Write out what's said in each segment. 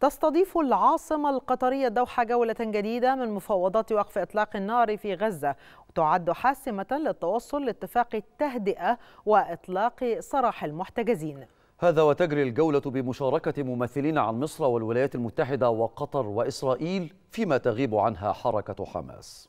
تستضيف العاصمة القطرية الدوحة جولة جديدة من مفاوضات وقف إطلاق النار في غزة وتعد حاسمة للتوصل لاتفاق التهدئة وإطلاق سراح المحتجزين هذا وتجري الجولة بمشاركة ممثلين عن مصر والولايات المتحدة وقطر وإسرائيل فيما تغيب عنها حركة حماس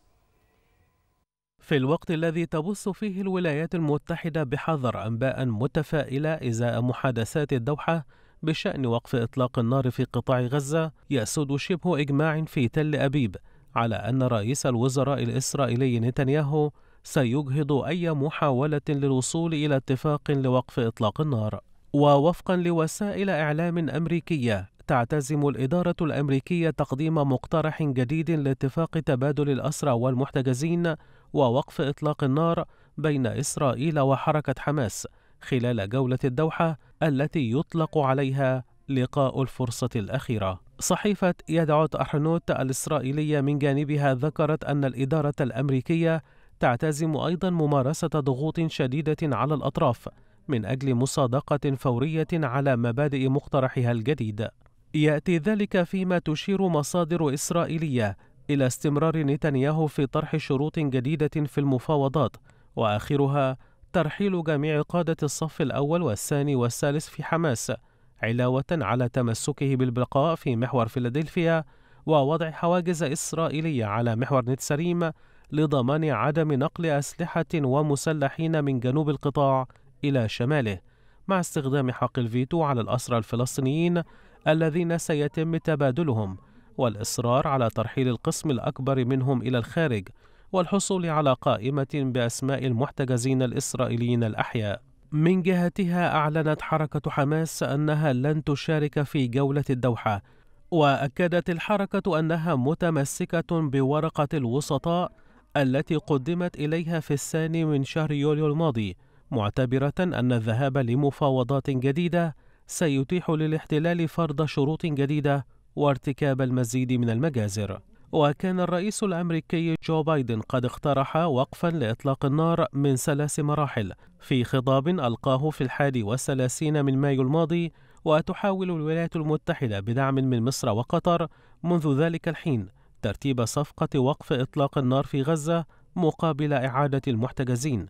في الوقت الذي تبص فيه الولايات المتحدة بحذر أنباء متفائلة إزاء محادثات الدوحة بشأن وقف إطلاق النار في قطاع غزة يسود شبه إجماع في تل أبيب على أن رئيس الوزراء الإسرائيلي نتنياهو سيجهض أي محاولة للوصول إلى اتفاق لوقف إطلاق النار. ووفقا لوسائل إعلام أمريكية تعتزم الإدارة الأمريكية تقديم مقترح جديد لاتفاق تبادل الأسرى والمحتجزين ووقف إطلاق النار بين إسرائيل وحركة حماس خلال جولة الدوحة التي يطلق عليها لقاء الفرصة الأخيرة. صحيفة يدعوت أحنوت الإسرائيلية من جانبها ذكرت أن الإدارة الأمريكية تعتزم أيضا ممارسة ضغوط شديدة على الأطراف من أجل مصادقة فورية على مبادئ مقترحها الجديد. يأتي ذلك فيما تشير مصادر إسرائيلية إلى استمرار نتنياهو في طرح شروط جديدة في المفاوضات وآخرها ترحيل جميع قادة الصف الأول والثاني والثالث في حماس علاوة على تمسكه بالبقاء في محور فيلادلفيا ووضع حواجز إسرائيلية على محور نتسريم لضمان عدم نقل أسلحة ومسلحين من جنوب القطاع إلى شماله مع استخدام حق الفيتو على الأسرى الفلسطينيين الذين سيتم تبادلهم والإصرار على ترحيل القسم الأكبر منهم إلى الخارج والحصول على قائمة بأسماء المحتجزين الإسرائيليين الأحياء. من جهتها أعلنت حركة حماس أنها لن تشارك في جولة الدوحة، وأكدت الحركة أنها متمسكة بورقة الوسطاء التي قدمت إليها في الثاني من شهر يوليو الماضي، معتبرة أن الذهاب لمفاوضات جديدة سيتيح للاحتلال فرض شروط جديدة وارتكاب المزيد من المجازر وكان الرئيس الأمريكي جو بايدن قد اقترح وقفا لإطلاق النار من ثلاث مراحل في خطاب ألقاه في الحادي والثلاثين من مايو الماضي وتحاول الولايات المتحدة بدعم من مصر وقطر منذ ذلك الحين ترتيب صفقة وقف إطلاق النار في غزة مقابل إعادة المحتجزين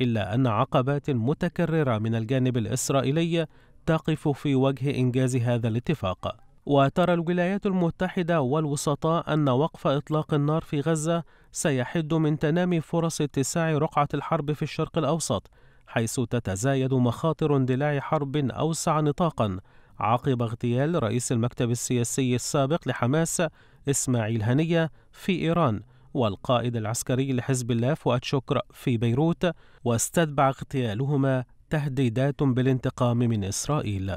إلا أن عقبات متكررة من الجانب الإسرائيلي تقف في وجه إنجاز هذا الاتفاق وترى الولايات المتحدة والوسطاء أن وقف إطلاق النار في غزة سيحد من تنامي فرص اتساع رقعة الحرب في الشرق الأوسط، حيث تتزايد مخاطر اندلاع حرب أوسع نطاقًا عقب اغتيال رئيس المكتب السياسي السابق لحماس إسماعيل هنية في إيران، والقائد العسكري لحزب الله فؤاد شكر في بيروت، واستتبع اغتيالهما تهديدات بالانتقام من إسرائيل.